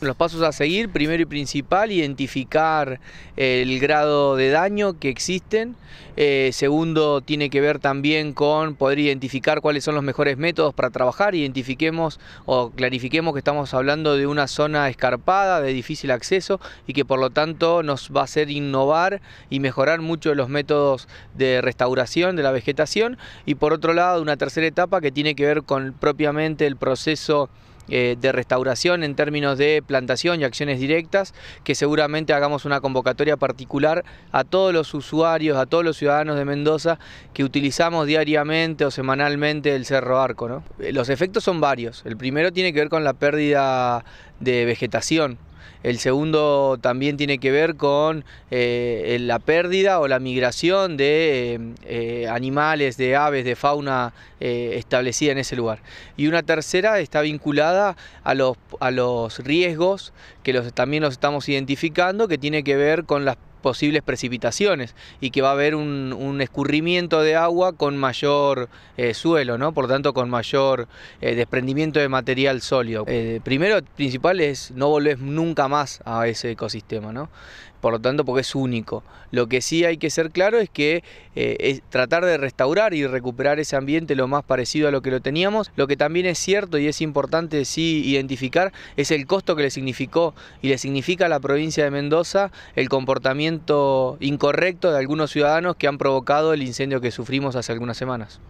Los pasos a seguir, primero y principal, identificar el grado de daño que existen. Eh, segundo, tiene que ver también con poder identificar cuáles son los mejores métodos para trabajar. Identifiquemos o clarifiquemos que estamos hablando de una zona escarpada, de difícil acceso y que por lo tanto nos va a hacer innovar y mejorar mucho los métodos de restauración de la vegetación. Y por otro lado, una tercera etapa que tiene que ver con propiamente el proceso eh, de restauración en términos de plantación y acciones directas, que seguramente hagamos una convocatoria particular a todos los usuarios, a todos los ciudadanos de Mendoza que utilizamos diariamente o semanalmente el Cerro Arco. Eh, los efectos son varios. El primero tiene que ver con la pérdida de vegetación el segundo también tiene que ver con eh, la pérdida o la migración de eh, eh, animales, de aves, de fauna establecida en ese lugar. Y una tercera está vinculada a los, a los riesgos que los, también los estamos identificando, que tiene que ver con las posibles precipitaciones y que va a haber un, escurrimiento de agua con mayor eh, suelo, ¿no? por tanto con mayor eh, desprendimiento de material sólido. Eh, primero, principal es no volver nunca más a ese ecosistema, ¿no? por lo tanto porque es único. Lo que sí hay que ser claro es que tratar de restaurar y recuperar ese ambiente lo más parecido a lo que lo teníamos. Lo que también es cierto y es importante sí identificar es el costo que le significó y le significa a la provincia de Mendoza el comportamiento incorrecto de algunos ciudadanos que han provocado el incendio que sufrimos hace algunas semanas.